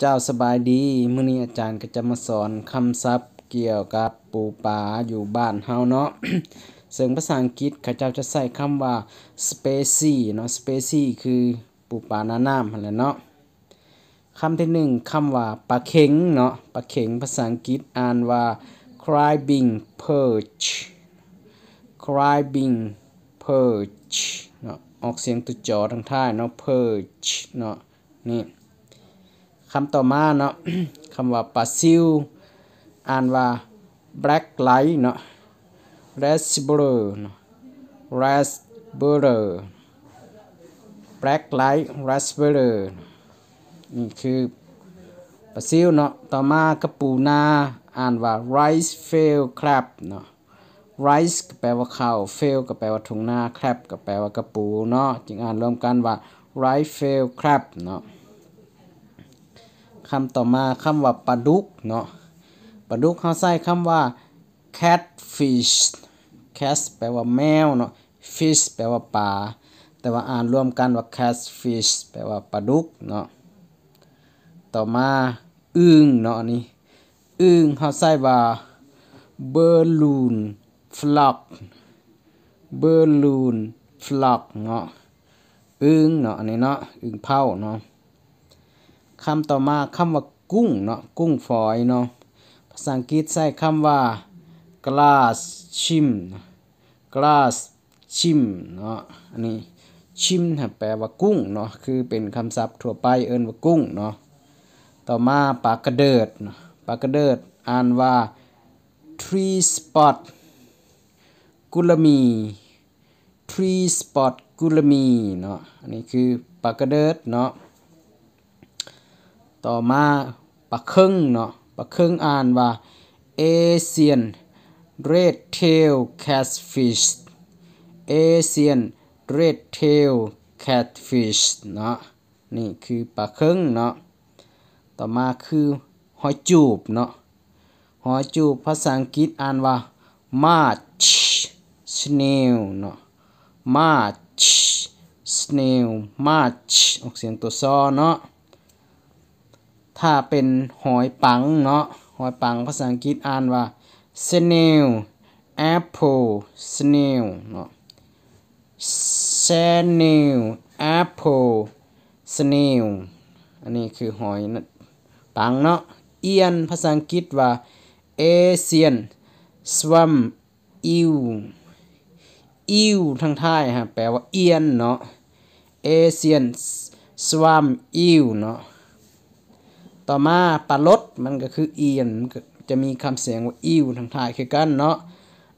เจ้าสบายดีมื้อนี้อาจารย์ก็จะมาสอนคำศัพท์เกี่ยวกับปูปลาอยู่บ้านเฮาเนาะซึ่งภาษาอังกฤษขขาเจ้าจะใส่คำว่า specie เนาะ specie คือปูปลาหน้าน้ำอะไรเนาะ คำที่หนึ่งคำว่าปลาเข็งเนาะ ปลาเข็งภาษาอังกฤษอ่านว่า c r a b b i n g perch c r a b b i n g perch เนาะออกเสียงตัวจอทางท้ายเนาะ perch เนาะนี่คำต่อมาเนาะคำว่าปาซิลอ่านว่า black light เนาะ r a s p b e r e เนาะ r a s p b e r r black light r a s p b e นี่คือปาซิลเนาะต่อมากระปูนาอ่านว่า rice fail crab เนาะ rice กแปลว่าข้าว fail ก็แปลว่าทุ่งนา crab ก็แปลว่ากระปูเนาะจึงอ่านรวมกันว่า rice fail crab เนาะคำต่อมาคำว่าปลาดุกเนาะปลาดุกเขาใส่คำว่า catfish cat แปลว่าแมวเนาะ fish แปลว่าปลาแต่ว่าอ่านรวมกันว่า catfish แปลว่าปลาดุกเนาะต่อมาอึ้งเนาะนี่อึ้งเขาใส่ว่า balloon flock balloon flock เนาะอึ้งเนาะอันนี้เนาะอึ้งเผาเนาะคำต่อมาคำว่ากุ้งเนาะกุ้งฝอยเนาะภาษาอังกฤษใช้คำว่า glass chim glass chim เนาะอันนี้ชิมแปลว่ากุ้งเนาะคือเป็นคำศัพท์ทั่วไปเอิ้นว่ากุ้งเนาะต่อมาปลากระเดิดปลากระเดิดอ่านว่า tree spot กุลมี tree spot กุลมีเนาะอันนี้คือปลากระเดิดเนาะต่อมาปักครึ่งเนาะปักครึ่งอ่านว่า Asian Red Tail Catfish Asian Red Tail Catfish เนาะนี่คือปลาครึ่งเนาะต่อมาคือหอยจูบเนาะหอยจูบภาษาอังกฤษอ่านว่า March Snail เนาะ March Snail March ออกเสียงตัวซอเนาะถ้าเป็นหอยปังเนาะหอยปังภาษาอังกฤษอ่านว่า snail apple snail เนาะ snail apple snail อันนี้คือหอยปังเนาะเอียนภาษาอังกฤษว่า asian swam e e l e e l ทางท้ายฮะ แปลว่าเอียนเนาะ asian swam e e l เนาะต่อมาปลาลดมันก็คือเอียนจะมีคำเสียงว่าอิวทางไทยคือกันเนาะ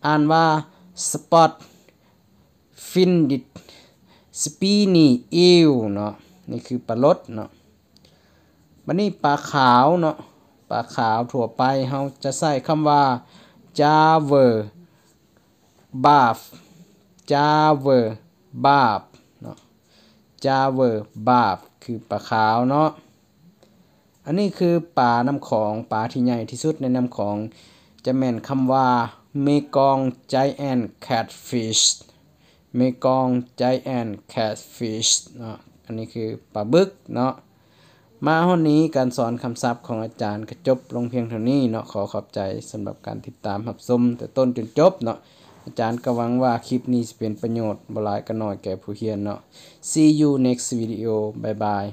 อ่านว่าสปอตฟินดิตสปีนีอิวเนาะนี่คือปลาลดเนาะบันนี้ปลาขาวเนาะปลาขาวทั่วไปเราจะใส่คำว่าจาเวอร์บาฟจาเวอร์บาฟเนาะจาเวอร์บาฟคือปลาขาวเนาะอันนี้คือป่าน้ำของป่าที่ใหญ่ที่สุดในน้ำของ จะแม่นคำว่าเมกองไจแอนแคทฟิชเมกองไจแอนแคทฟิชเนาะอันนี้คือปลาบึกเนาะมาห้องนี้การสอนคำศัพท์ของอาจารย์ก็จบลงเพียงเท่านี้เนาะขอขอบใจสำหรับการติดตามหับซุมแต่ต้นจนจบเนาะอาจารย์ก็หวังว่าคลิปนี้จะเป็นประโยชน์บลายกหน่อยแก่ผู้เรียนเนาะ see you next video bye bye